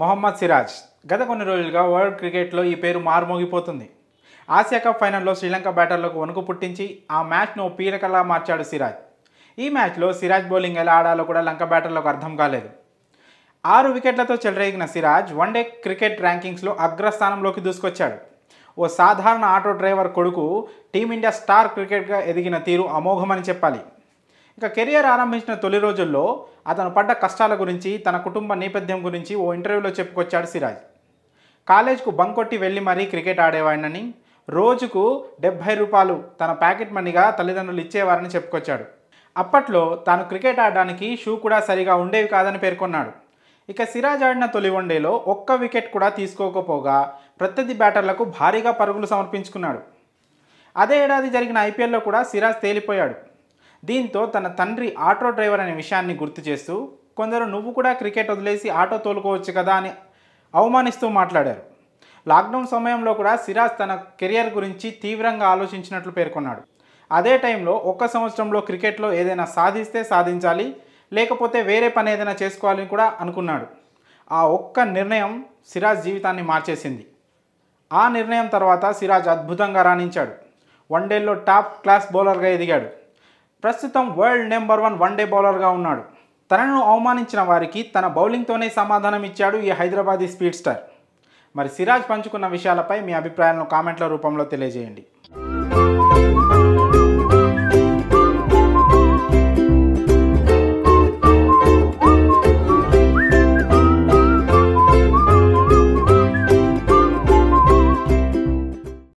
మొహమ్మద్ సిరాజ్ గత కొన్ని రోజులుగా వరల్డ్ క్రికెట్లో ఈ పేరు మారుమోగిపోతుంది ఆసియా కప్ ఫైనల్లో శ్రీలంక బ్యాటర్లకు వణుకు పుట్టించి ఆ మ్యాచ్ను పీలకలా మార్చాడు సిరాజ్ ఈ మ్యాచ్లో సిరాజ్ బౌలింగ్ ఎలా ఆడాలో కూడా లంక బ్యాటర్లకు అర్థం కాలేదు ఆరు వికెట్లతో చెలరేగిన సిరాజ్ వన్డే క్రికెట్ ర్యాంకింగ్స్లో అగ్రస్థానంలోకి దూసుకొచ్చాడు ఓ సాధారణ ఆటో డ్రైవర్ కొడుకు టీమిండియా స్టార్ క్రికెట్గా ఎదిగిన తీరు అమోఘమని చెప్పాలి ఇంకా కెరియర్ ఆరంభించిన తొలి రోజుల్లో అతను పడ్డ కష్టాల గురించి తన కుటుంబ నేపథ్యం గురించి ఓ ఇంటర్వ్యూలో చెప్పుకొచ్చాడు సిరాజ్ కాలేజ్కు బంక్ కొట్టి వెళ్ళి మరీ క్రికెట్ ఆడేవాడినని రోజుకు డెబ్బై రూపాయలు తన ప్యాకెట్ మనీగా తల్లిదండ్రులు ఇచ్చేవారని చెప్పుకొచ్చాడు అప్పట్లో తాను క్రికెట్ ఆడడానికి షూ కూడా సరిగా ఉండేవి కాదని పేర్కొన్నాడు ఇక సిరాజ్ ఆడిన తొలి వన్డేలో ఒక్క వికెట్ కూడా తీసుకోకపోగా ప్రత్యర్థి బ్యాటర్లకు భారీగా పరుగులు సమర్పించుకున్నాడు అదే ఏడాది జరిగిన ఐపీఎల్లో కూడా సిరాజ్ తేలిపోయాడు దీంతో తన తండ్రి ఆటో డ్రైవర్ అనే విషయాన్ని గుర్తు చేస్తూ కొందరు నువ్వు కూడా క్రికెట్ వదిలేసి ఆటో తోలుకోవచ్చు కదా అని అవమానిస్తూ మాట్లాడారు లాక్డౌన్ సమయంలో కూడా సిరాజ్ తన కెరియర్ గురించి తీవ్రంగా ఆలోచించినట్లు పేర్కొన్నాడు అదే టైంలో ఒక్క సంవత్సరంలో క్రికెట్లో ఏదైనా సాధిస్తే సాధించాలి లేకపోతే వేరే పని ఏదైనా చేసుకోవాలని కూడా అనుకున్నాడు ఆ ఒక్క నిర్ణయం సిరాజ్ జీవితాన్ని మార్చేసింది ఆ నిర్ణయం తర్వాత సిరాజ్ అద్భుతంగా రాణించాడు వన్డేల్లో టాప్ క్లాస్ బౌలర్గా ఎదిగాడు ప్రస్తుతం world number one one day బౌలర్గా ఉన్నాడు తనను అవమానించిన వారికి తన బౌలింగ్తోనే సమాధానం ఇచ్చాడు ఈ హైదరాబాదీ స్పీడ్ స్టార్ మరి సిరాజ్ పంచుకున్న విషయాలపై మీ అభిప్రాయాలను కామెంట్ల రూపంలో తెలియజేయండి